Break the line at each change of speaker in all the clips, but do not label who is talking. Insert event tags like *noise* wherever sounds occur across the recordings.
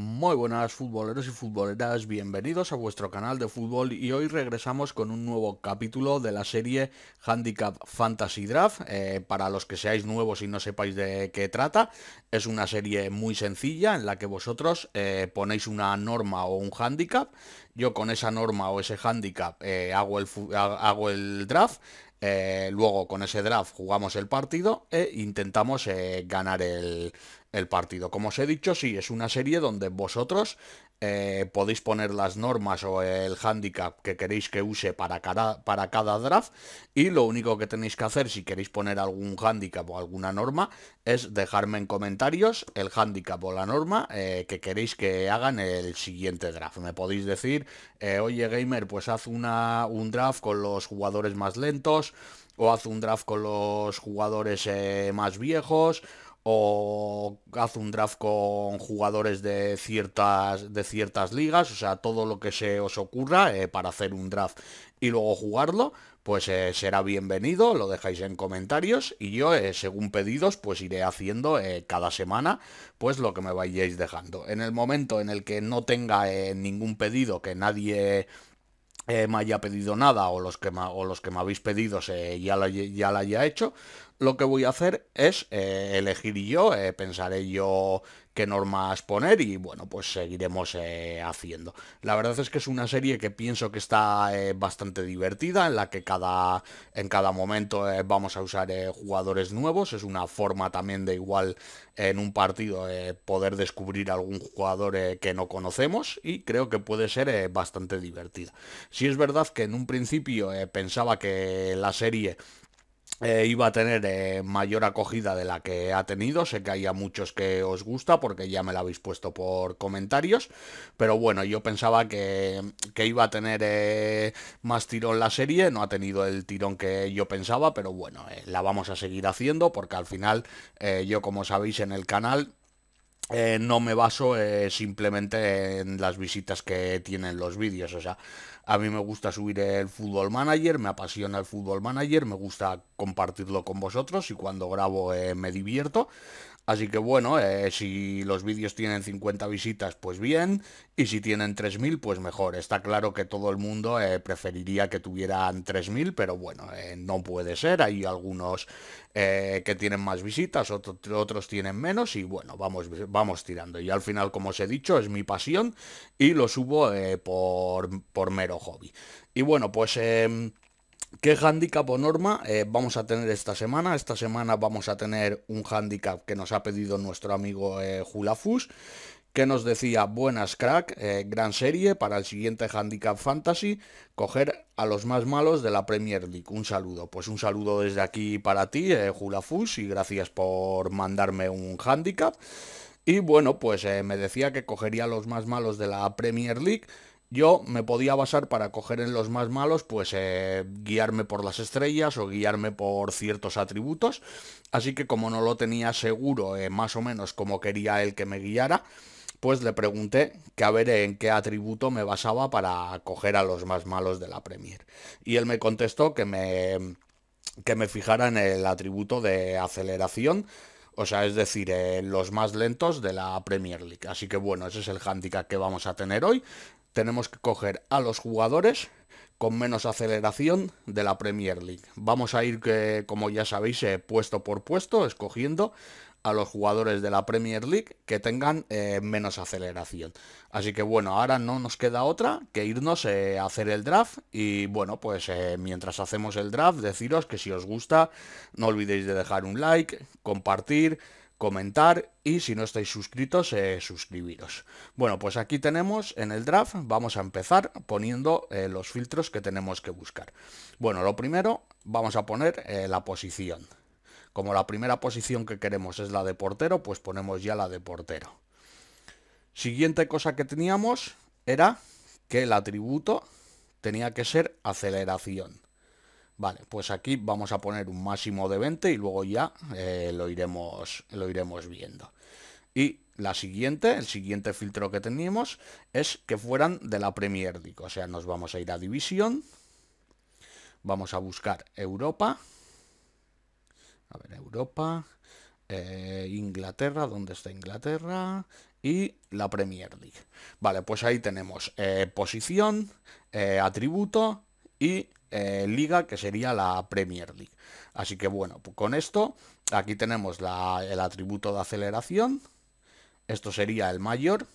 Muy buenas futboleros y futboleras, bienvenidos a vuestro canal de fútbol y hoy regresamos con un nuevo capítulo de la serie Handicap Fantasy Draft. Eh, para los que seáis nuevos y no sepáis de qué trata, es una serie muy sencilla en la que vosotros eh, ponéis una norma o un handicap. Yo con esa norma o ese handicap eh, hago, el, hago el draft. luego con ese draft jugamos el partido e intentamos ganar el, el partido. Como os he dicho, sí, es una serie donde vosotros eh, podéis poner las normas o el handicap que queréis que use para cada, para cada draft y lo único que tenéis que hacer si queréis poner algún handicap o alguna norma es dejarme en comentarios el handicap o la norma eh, que queréis que hagan el siguiente draft. Me podéis decir, eh, oye gamer, pues haz un draft con los jugadores más lentos o haz un draft con los jugadores más viejos o haz un draft con jugadores de ciertas, de ciertas ligas, o sea, todo lo que se os ocurra eh, para hacer un draft y luego jugarlo, pues eh, será bienvenido, lo dejáis en comentarios y yo, eh, según pedidos, pues iré haciendo cada semana pues lo que me vayáis dejando. En el momento en el que no tenga ningún pedido, que nadie... me haya pedido nada o los que me, o los que me habéis pedido ya, lo ya la haya hecho lo que voy a hacer es eh, elegir yo, eh, pensaré yo qué normas poner y bueno, pues seguiremos eh, haciendo. La verdad es que es una serie que pienso que está bastante divertida, en la que cada, en cada momento vamos a usar jugadores nuevos. Es una forma también de igual en un partido poder descubrir algún jugador que no conocemos y creo que puede ser bastante divertida. Si es verdad que en un principio pensaba que la serie eh, iba a tener eh, mayor acogida de la que ha tenido. Sé que hay a muchos que os gusta porque ya me la habéis puesto por comentarios. Pero bueno, yo pensaba que, que iba a tener eh, más tirón la serie. No ha tenido el tirón que yo pensaba, pero bueno, la vamos a seguir haciendo porque al final yo, como sabéis en el canal, eh, no me baso eh, simplemente en las visitas que tienen los vídeos. O sea, a mí me gusta subir el fútbol manager, me apasiona el fútbol manager, me gusta compartirlo con vosotros y cuando grabo eh, me divierto. Así que bueno, eh, si los vídeos tienen 50 visitas, pues bien, y si tienen 3.000, pues mejor. Está claro que todo el mundo eh, preferiría que tuvieran 3.000, pero bueno, eh, no puede ser. Hay algunos que tienen más visitas, otros tienen menos, y bueno, vamos, vamos tirando. Y al final, como os he dicho, es mi pasión y lo subo por, por mero hobby. Y bueno, pues... Em, ¿Qué handicap o norma eh, vamos a tener esta semana? Esta semana vamos a tener un handicap que nos ha pedido nuestro amigo Julafus, eh, que nos decía, buenas crack, eh, gran serie para el siguiente handicap fantasy, coger a los más malos de la Premier League. Un saludo. Pues un saludo desde aquí para ti, Julafus, y gracias por mandarme un handicap. Y bueno, pues me decía que cogería a los más malos de la Premier League yo me podía basar para coger en los más malos, pues eh, guiarme por las estrellas o guiarme por ciertos atributos. Así que como no lo tenía seguro eh, más o menos como quería él que me guiara, pues le pregunté que a ver en qué atributo me basaba para coger a los más malos de la Premier. Y él me contestó que me, que me fijara en el atributo de aceleración. O sea, es decir, en eh, los más lentos de la Premier League. Así que bueno, ese es el handicap que vamos a tener hoy tenemos que coger a los jugadores con menos aceleración de la Premier League. Vamos a ir, como ya sabéis, eh, puesto por puesto, escogiendo a los jugadores de la Premier League que tengan eh, menos aceleración. Así que bueno, ahora no nos queda otra que irnos eh, a hacer el draft y bueno, pues mientras hacemos el draft deciros que si os gusta no olvidéis de dejar un like, compartir, comentar y si no estáis suscritos, eh, suscribiros. Bueno, pues aquí tenemos en el draft, vamos a empezar poniendo eh, los filtros que tenemos que buscar. Bueno, lo primero, vamos a poner eh, la posición. Como la primera posición que queremos es la de portero, pues ponemos ya la de portero. Siguiente cosa que teníamos era que el atributo tenía que ser aceleración. Vale, pues aquí vamos a poner un máximo de 20 y luego ya eh, lo, iremos, lo iremos viendo. Y la siguiente, el siguiente filtro que teníamos es que fueran de la Premier League. O sea, nos vamos a ir a División. Vamos a buscar Europa. A ver, Europa. Eh, Inglaterra, ¿dónde está Inglaterra? Y la Premier League. Vale, pues ahí tenemos eh, posición, atributo y eh, liga, que sería la Premier League. Así que bueno, pues con esto, aquí tenemos el atributo de aceleración. Esto sería el mayor,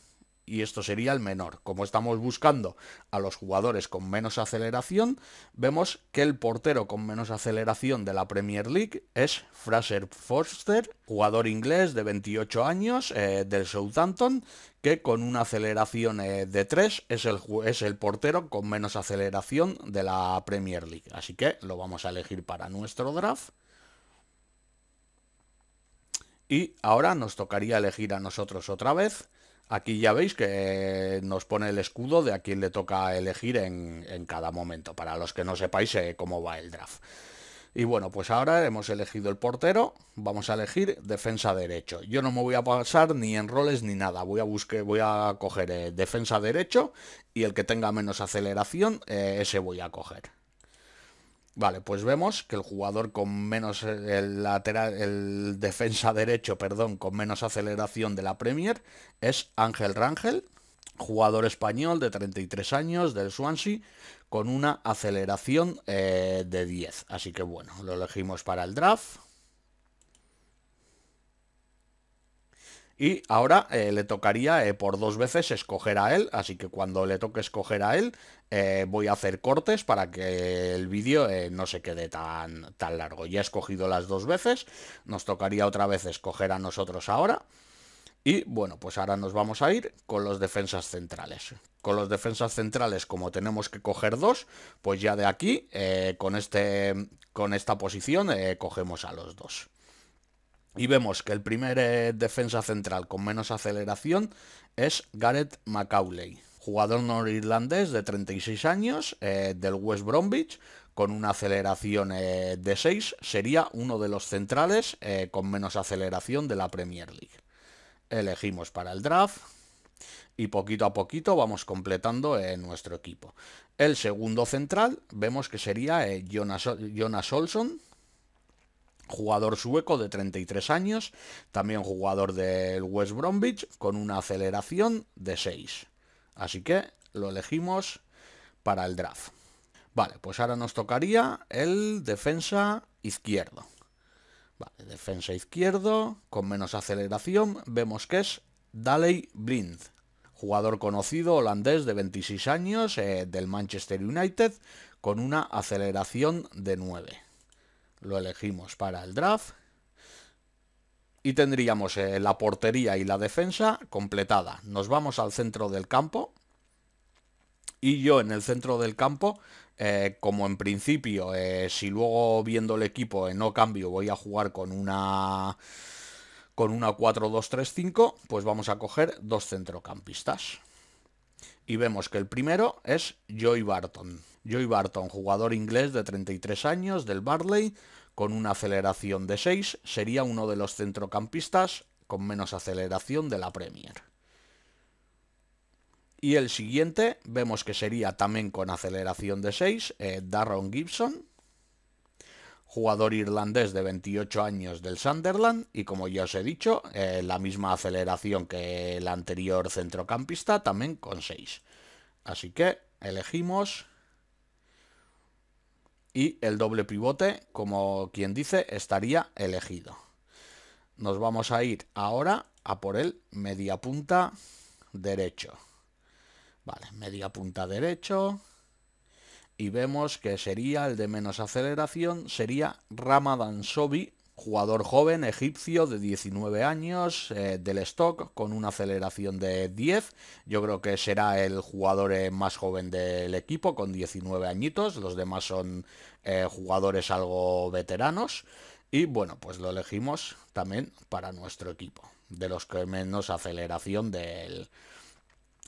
y esto sería el menor. Como estamos buscando a los jugadores con menos aceleración, vemos que el portero con menos aceleración de la Premier League es Fraser Forster, jugador inglés de 28 años eh, del Southampton, que con una aceleración eh, de 3 es el, es el portero con menos aceleración de la Premier League. Así que lo vamos a elegir para nuestro draft. Y ahora nos tocaría elegir a nosotros otra vez. Aquí ya veis que nos pone el escudo de a quién le toca elegir en, cada momento, para los que no sepáis eh, cómo va el draft. Y bueno, pues ahora hemos elegido el portero, vamos a elegir defensa derecho. Yo no me voy a pasar ni en roles ni nada, voy a, voy a coger eh, defensa derecho y el que tenga menos aceleración, eh, ese voy a coger. Vale, pues vemos que el jugador con menos eh, el lateral, el defensa derecho, perdón, con menos aceleración de la Premier es Ángel Rangel, jugador español de 33 años del Swansea, con una aceleración eh, de 10. Así que bueno, lo elegimos para el draft. Y ahora eh, le tocaría eh, por dos veces escoger a él, así que cuando le toque escoger a él eh, voy a hacer cortes para que el vídeo no se quede tan, tan largo. Ya he escogido las dos veces, nos tocaría otra vez escoger a nosotros ahora. Y bueno, pues ahora nos vamos a ir con los defensas centrales. Con los defensas centrales, como tenemos que coger dos, pues ya de aquí, con, este, con esta posición, cogemos a los dos. Y vemos que el primer eh, defensa central con menos aceleración es Gareth McAuley. jugador norirlandés de 36 años eh, del West Bromwich, con una aceleración eh, de 6, sería uno de los centrales con menos aceleración de la Premier League. Elegimos para el draft y poquito a poquito vamos completando nuestro equipo. El segundo central vemos que sería Jonas, Jonas Olson, Jugador sueco de 33 años, también jugador del West Bromwich con una aceleración de 6. Así que lo elegimos para el draft. Vale, pues ahora nos tocaría el defensa izquierdo. Vale, defensa izquierdo con menos aceleración vemos que es Daley Blind. Jugador conocido holandés de 26 años eh, del Manchester United con una aceleración de 9. Lo elegimos para el draft. Y tendríamos eh, la portería y la defensa completada. Nos vamos al centro del campo. Y yo en el centro del campo, eh, como en principio, eh, si luego viendo el equipo no cambio, voy a jugar con una con una 4-2-3-5, pues vamos a coger dos centrocampistas. Y vemos que el primero es Joy Barton. Joey Barton, jugador inglés de 33 años del Barley, con una aceleración de 6, sería uno de los centrocampistas con menos aceleración de la Premier. Y el siguiente vemos que sería también con aceleración de 6, eh, Darron Gibson, jugador irlandés de 28 años del Sunderland y como ya os he dicho, eh, la misma aceleración que el anterior centrocampista, también con 6. Así que elegimos y el doble pivote, como quien dice, estaría elegido. Nos vamos a ir ahora a por el media punta derecho. Vale, media punta derecho. Y vemos que sería el de menos aceleración, sería Ramadan Sobi, Jugador joven, egipcio, de 19 años, eh, del stock, con una aceleración de 10. Yo creo que será el jugador eh, más joven del equipo, con 19 añitos. Los demás son eh, jugadores algo veteranos. Y bueno, pues lo elegimos también para nuestro equipo, de los que menos aceleración del,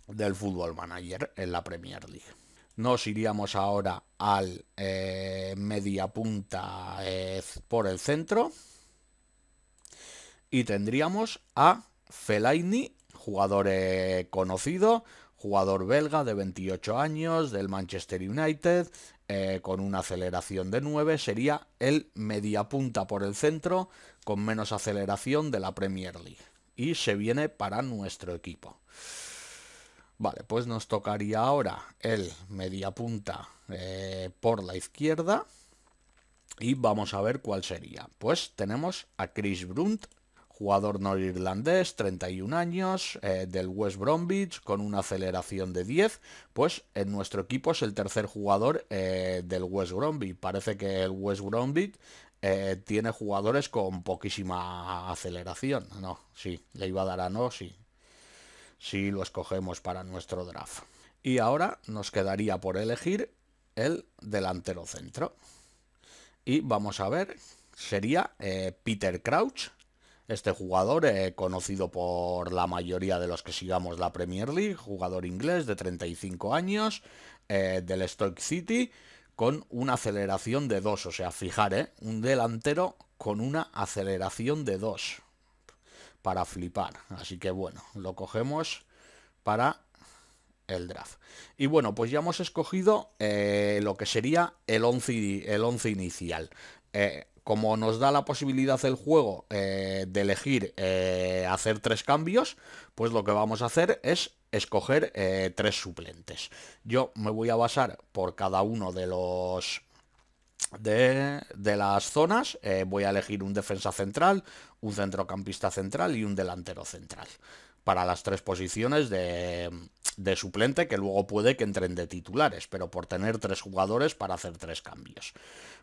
del Fútbol Manager en la Premier League nos iríamos ahora al eh, media punta eh, por el centro y tendríamos a Fellaini, jugador eh, conocido, jugador belga de 28 años del Manchester United, con una aceleración de 9, sería el mediapunta por el centro con menos aceleración de la Premier League. Y se viene para nuestro equipo. Vale, pues nos tocaría ahora el media punta eh, por la izquierda. Y vamos a ver cuál sería. Pues tenemos a Chris Brunt, jugador norirlandés, 31 años, eh, del West Bromwich, con una aceleración de 10. Pues en nuestro equipo es el tercer jugador eh, del West Bromwich. Parece que el West Bromwich tiene jugadores con poquísima aceleración. No, sí, le iba a dar a no, sí, si lo escogemos para nuestro draft. Y ahora nos quedaría por elegir el delantero centro. Y vamos a ver, sería eh, Peter Crouch, este jugador eh, conocido por la mayoría de los que sigamos la Premier League, jugador inglés de 35 años, eh, del Stoke City, con una aceleración de 2, o sea, fijar, un delantero con una aceleración de 2 para flipar. Así que bueno, lo cogemos para el draft. Y bueno, pues ya hemos escogido eh, lo que sería el 11, el once inicial. Eh, como nos da la posibilidad el juego eh, de elegir hacer tres cambios, pues lo que vamos a hacer es escoger tres suplentes. Yo me voy a basar por cada uno de los de, las zonas eh, voy a elegir un defensa central, un centrocampista central y un delantero central para las tres posiciones de, suplente que luego puede que entren de titulares, pero por tener tres jugadores para hacer tres cambios.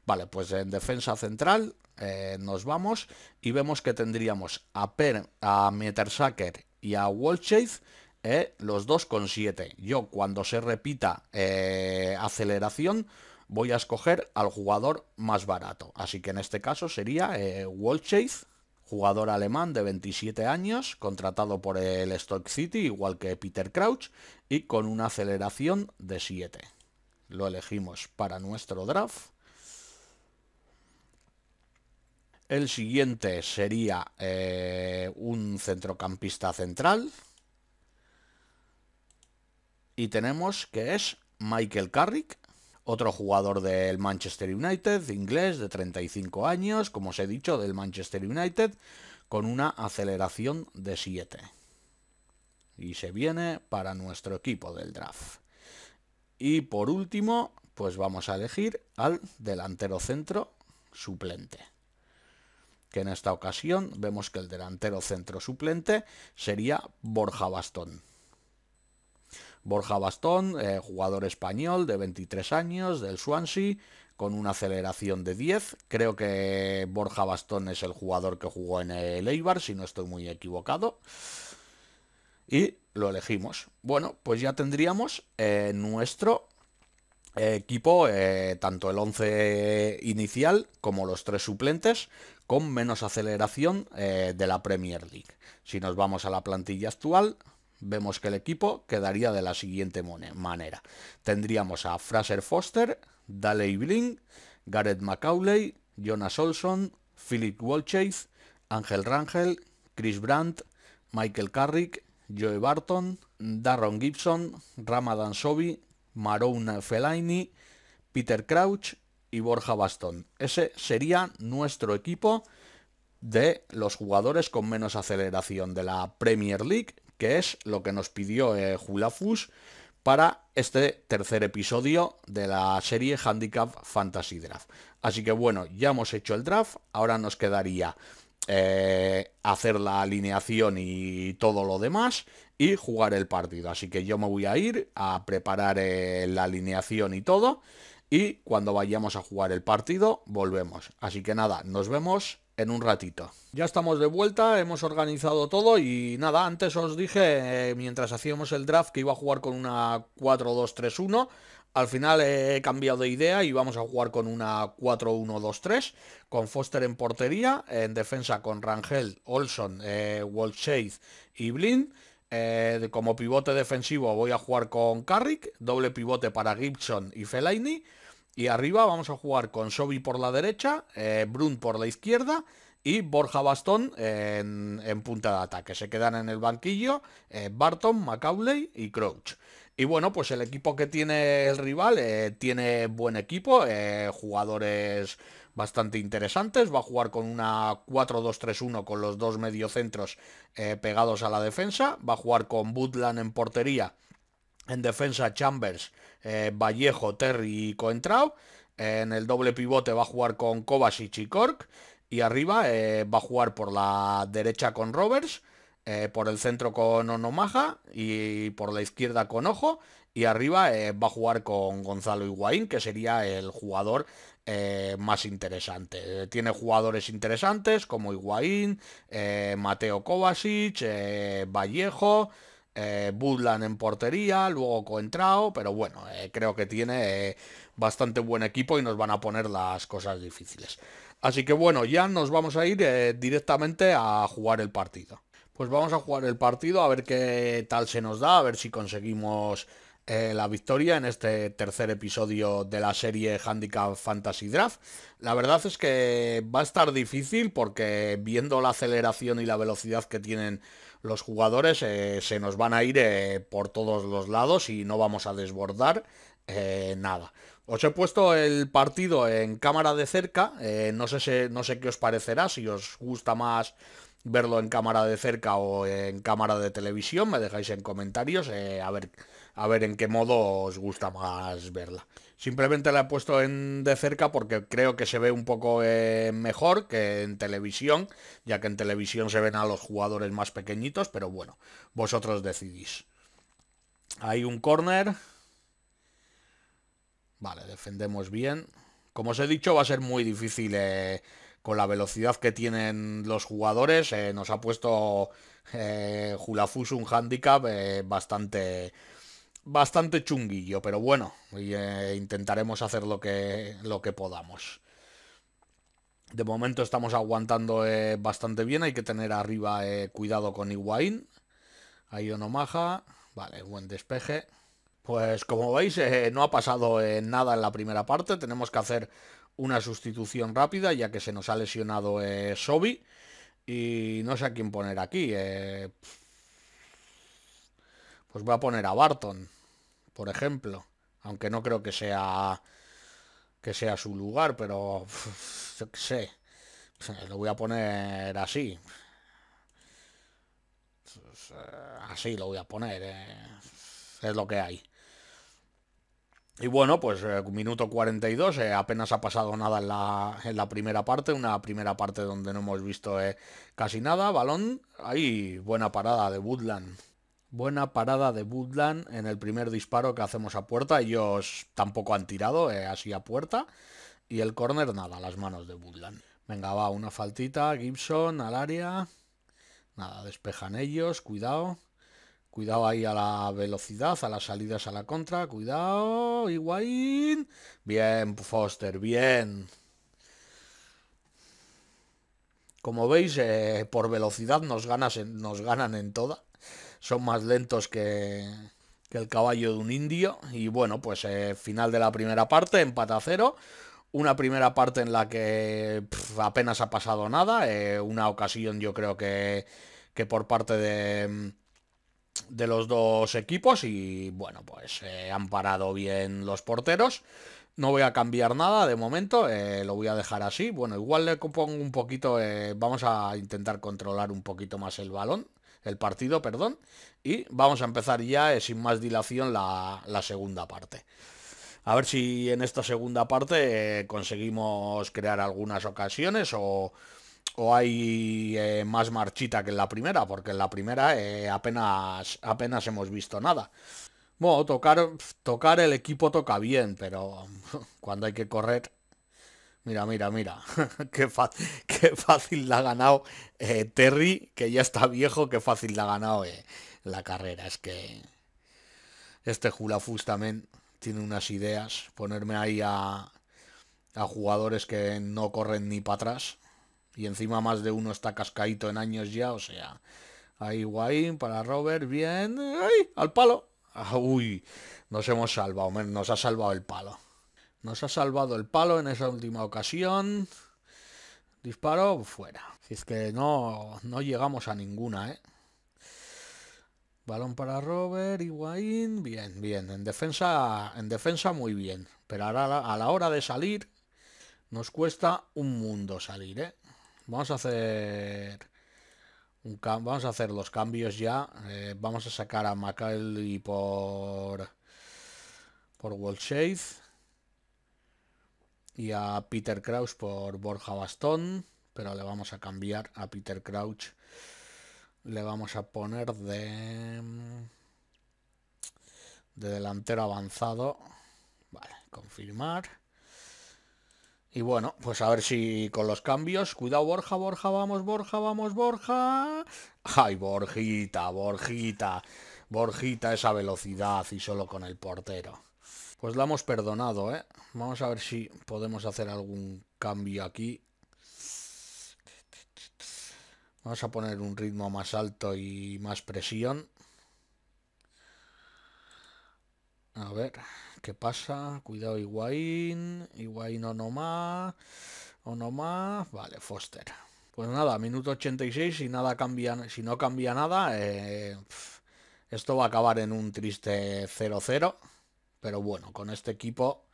Vale, pues en defensa central eh, nos vamos y vemos que tendríamos a, per, a Metersacker y a wall eh, los dos con 7. Yo cuando se repita eh, aceleración voy a escoger al jugador más barato. Así que en este caso sería eh, jugador alemán de 27 años, contratado por el Stock City, igual que Peter Crouch, y con una aceleración de 7. Lo elegimos para nuestro draft. El siguiente sería eh, un centrocampista central. Y tenemos que es Michael Carrick, otro jugador del Manchester United, inglés, de 35 años, como os he dicho, del Manchester United, con una aceleración de 7. Y se viene para nuestro equipo del draft. Y por último, pues vamos a elegir al delantero centro suplente. Que en esta ocasión vemos que el delantero centro suplente sería Borja Bastón. Borja Bastón, eh, jugador español de 23 años del Swansea, con una aceleración de 10. Creo que Borja Bastón es el jugador que jugó en el Eibar, si no estoy muy equivocado. Y lo elegimos. Bueno, pues ya tendríamos eh, nuestro eh, equipo, tanto el 11 inicial como los tres suplentes, con menos aceleración de la Premier League. Si nos vamos a la plantilla actual, vemos que el equipo quedaría de la siguiente manera. Tendríamos a Fraser Foster, Daley Bling, Gareth McAuley, Jonas Olson, Philip Walchase, Ángel Rangel, Chris Brandt, Michael Carrick, Joe Barton, Darron Gibson, Ramadan Sobi, Maroon Fellaini, Peter Crouch y Borja Bastón. Ese sería nuestro equipo de los jugadores con menos aceleración de la Premier League que es lo que nos pidió Julafus eh, para este tercer episodio de la serie Handicap Fantasy Draft. Así que bueno, ya hemos hecho el draft, ahora nos quedaría eh, hacer la alineación y todo lo demás y jugar el partido. Así que yo me voy a ir a preparar eh, la alineación y todo y cuando vayamos a jugar el partido volvemos. Así que nada, nos vemos en un ratito. Ya estamos de vuelta, hemos organizado todo y nada, antes os dije eh, mientras hacíamos el draft que iba a jugar con una 4-2-3-1. Al final he cambiado de idea y vamos a jugar con una 4-1-2-3, con Foster en portería, en defensa con Rangel, Olson, eh, y Blind. Eh, como pivote defensivo voy a jugar con Carrick, doble pivote para Gibson y Fellaini. Y arriba vamos a jugar con Sobi por la derecha, eh, por la izquierda y Borja Bastón en, punta de ataque. Se quedan en el banquillo eh, Barton, Macaulay y Crouch. Y bueno, pues el equipo que tiene el rival eh, tiene buen equipo, eh, jugadores bastante interesantes. Va a jugar con una 4-2-3-1 con los dos mediocentros pegados a la defensa. Va a jugar con Butland en portería en defensa Chambers, eh, Vallejo, Terry y Coentrao. En el doble pivote va a jugar con Kovacic y Cork. Y arriba eh, va a jugar por la derecha con Roberts. Eh, por el centro con Onomaja y por la izquierda con Ojo y arriba va a jugar con Gonzalo Higuaín que sería el jugador más interesante. tiene jugadores interesantes como Higuaín, Mateo Kovacic, Vallejo, eh, en portería, luego Coentrao, pero bueno, eh, creo que tiene eh, bastante buen equipo y nos van a poner las cosas difíciles. Así que bueno, ya nos vamos a ir eh, directamente a jugar el partido. Pues vamos a jugar el partido a ver qué tal se nos da, a ver si conseguimos la victoria en este tercer episodio de la serie Handicap Fantasy Draft. La verdad es que va a estar difícil porque viendo la aceleración y la velocidad que tienen los jugadores eh, se nos van a ir eh, por todos los lados y no vamos a desbordar eh, nada. Os he puesto el partido en cámara de cerca, no, sé, no sé qué os parecerá, si os gusta más verlo en cámara de cerca o en cámara de televisión, me dejáis en comentarios a, ver, a ver en qué modo os gusta más verla. Simplemente la he puesto en de cerca porque creo que se ve un poco eh, mejor que en televisión, ya que en televisión se ven a los jugadores más pequeñitos, pero bueno, vosotros decidís. Hay un corner. Vale, defendemos bien. Como os he dicho, va a ser muy difícil eh, con la velocidad que tienen los jugadores. Eh, nos ha puesto Julafus un handicap bastante bastante chunguillo, pero bueno, eh, intentaremos hacer lo que, lo que podamos. De momento estamos aguantando eh, bastante bien, hay que tener arriba eh, cuidado con Iwain Ahí Onomaha, vale, buen despeje. Pues como veis, no ha pasado nada en la primera parte, tenemos que hacer una sustitución rápida ya que se nos ha lesionado Sobi. Y no sé a quién poner aquí. Eh, pues voy a poner a Barton, por ejemplo. Aunque no creo que sea que sea su lugar, pero *laughs* sé. Lo voy a poner así. Pues, eh, así lo voy a poner. Eh, es lo que hay. Y bueno, pues eh, minuto 42, apenas ha pasado nada en la, primera parte, una primera parte donde no hemos visto casi nada, balón, ahí buena parada de Woodland. Buena parada de Woodland en el primer disparo que hacemos a puerta. Ellos tampoco han tirado, eh, así a puerta. Y el corner nada, las manos de Woodland. Venga, va, una faltita. Gibson al área. Nada, despejan ellos, cuidado. Cuidado ahí a la velocidad, a las salidas a la contra. Cuidado, Igual. Bien, Foster, bien. Como veis, eh, por velocidad nos, nos ganan en toda son más lentos que, el caballo de un indio. Y bueno, pues eh, final de la primera parte, empate a cero. Una primera parte en la que apenas ha pasado nada. Eh, una ocasión yo creo que, que por parte de, de los dos equipos. Y bueno, pues eh, han parado bien los porteros. No voy a cambiar nada de momento, lo voy a dejar así. Bueno, igual le pongo un poquito, vamos a intentar controlar un poquito más el balón el partido, perdón, y vamos a empezar ya eh, sin más dilación la, segunda parte. A ver si en esta segunda parte eh, conseguimos crear algunas ocasiones o, hay eh, más marchita que en la primera, porque en la primera apenas, apenas hemos visto nada. Bueno, tocar, tocar el equipo toca bien, pero *laughs* cuando hay que correr Mira, mira, mira. *laughs* qué, fácil la ha ganado eh, Terry, que ya está viejo, qué fácil la ha ganado eh, la carrera. Es que este Julafus también tiene unas ideas. Ponerme ahí a, jugadores que no corren ni para atrás. Y encima más de uno está cascadito en años ya, o sea. Ahí guay, para Robert, bien. ¡Ay! Al palo. Ah, uy, nos hemos salvado, nos ha salvado el palo. Nos ha salvado el palo en esa última ocasión. Disparo, fuera. Si es que no, llegamos a ninguna, ¿eh? Balón para Robert, Higuaín, bien, bien. En defensa, en defensa muy bien. Pero ahora a la hora de salir nos cuesta un mundo salir, ¿eh? Vamos a hacer un vamos a hacer los cambios ya. Eh, vamos a sacar a y por por World Shade y a Peter Crouch por Borja Bastón, pero le vamos a cambiar a Peter Crouch. Le vamos a poner de, de delantero avanzado. Vale, confirmar. Y bueno, pues a ver si con los cambios. Cuidado, Borja, Borja, vamos, Borja, vamos, Borja. Ay, Borjita, Borjita. Borjita, esa velocidad y solo con el portero. Pues la hemos perdonado, ¿eh? Vamos a ver si podemos hacer algún cambio aquí. Vamos a poner un ritmo más alto y más presión. A ver, ¿qué pasa? Cuidado más o no más, vale, Foster. Pues nada, minuto 86, si, nada cambia, si no cambia nada, eh, esto va a acabar en un triste 0-0. Pero bueno, con este equipo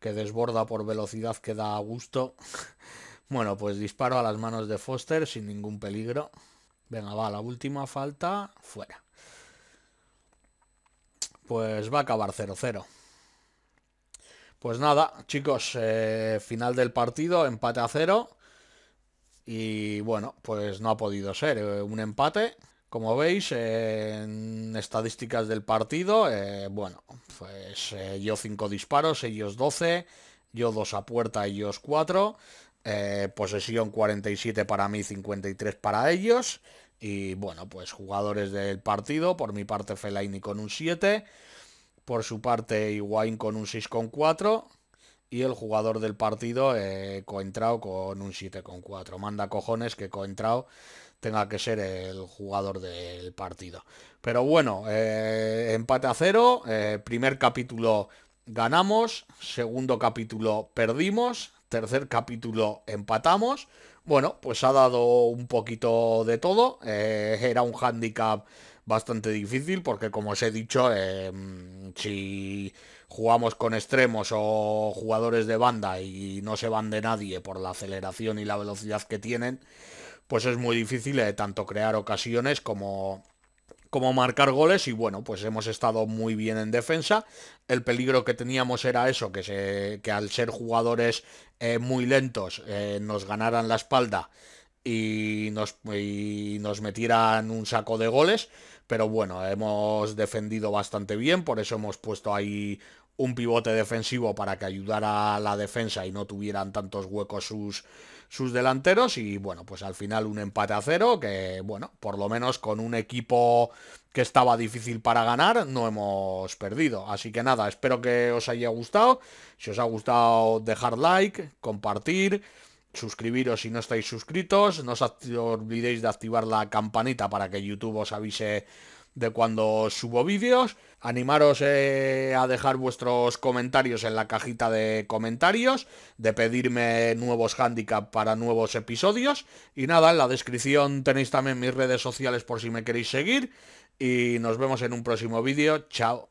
que desborda por velocidad que da a gusto. *laughs* Bueno, pues disparo a las manos de Foster sin ningún peligro. Venga, va, la última falta, fuera. Pues va a acabar 0-0. Pues nada, chicos, eh, final del partido, empate a cero. Y bueno, pues no ha podido ser eh, un empate. Como veis, en estadísticas del partido, eh, bueno, pues eh, yo 5 disparos, ellos 12, yo 2 a puerta, ellos 4, eh, posesión 47 para mí, 53 para ellos, y bueno, pues jugadores del partido, por mi parte Felaini con un 7, por su parte Higuaín con un 6,4 y el jugador del partido eh, Coentrao con un 7,4. Manda cojones que Coentrao tenga que ser el jugador del partido. Pero bueno, eh, empate a cero, eh, primer capítulo ganamos, segundo capítulo perdimos, tercer capítulo empatamos. Bueno, pues ha dado un poquito de todo. Eh, era un handicap bastante difícil porque como os he dicho, si jugamos con extremos o jugadores de banda y no se van de nadie por la aceleración y la velocidad que tienen, pues es muy difícil eh, tanto crear ocasiones como, como marcar goles y bueno, pues hemos estado muy bien en defensa. El peligro que teníamos era eso, que, que al ser jugadores eh, muy lentos eh, nos ganaran la espalda y nos, nos metieran un saco de goles. Pero bueno, hemos defendido bastante bien, por eso hemos puesto ahí un pivote defensivo para que ayudara a la defensa y no tuvieran tantos huecos sus, sus delanteros y bueno, pues al final un empate a cero que bueno, por lo menos con un equipo que estaba difícil para ganar, no hemos perdido. Así que nada, espero que os haya gustado. Si os ha gustado, dejar like, compartir, suscribiros si no estáis suscritos. No os olvidéis de activar la campanita para que YouTube os avise de cuando subo vídeos. Animaros eh, a dejar vuestros comentarios en la cajita de comentarios, de pedirme nuevos handicap para nuevos episodios. Y nada, en la descripción tenéis también mis redes sociales por si me queréis seguir. Y nos vemos en un próximo vídeo. Chao.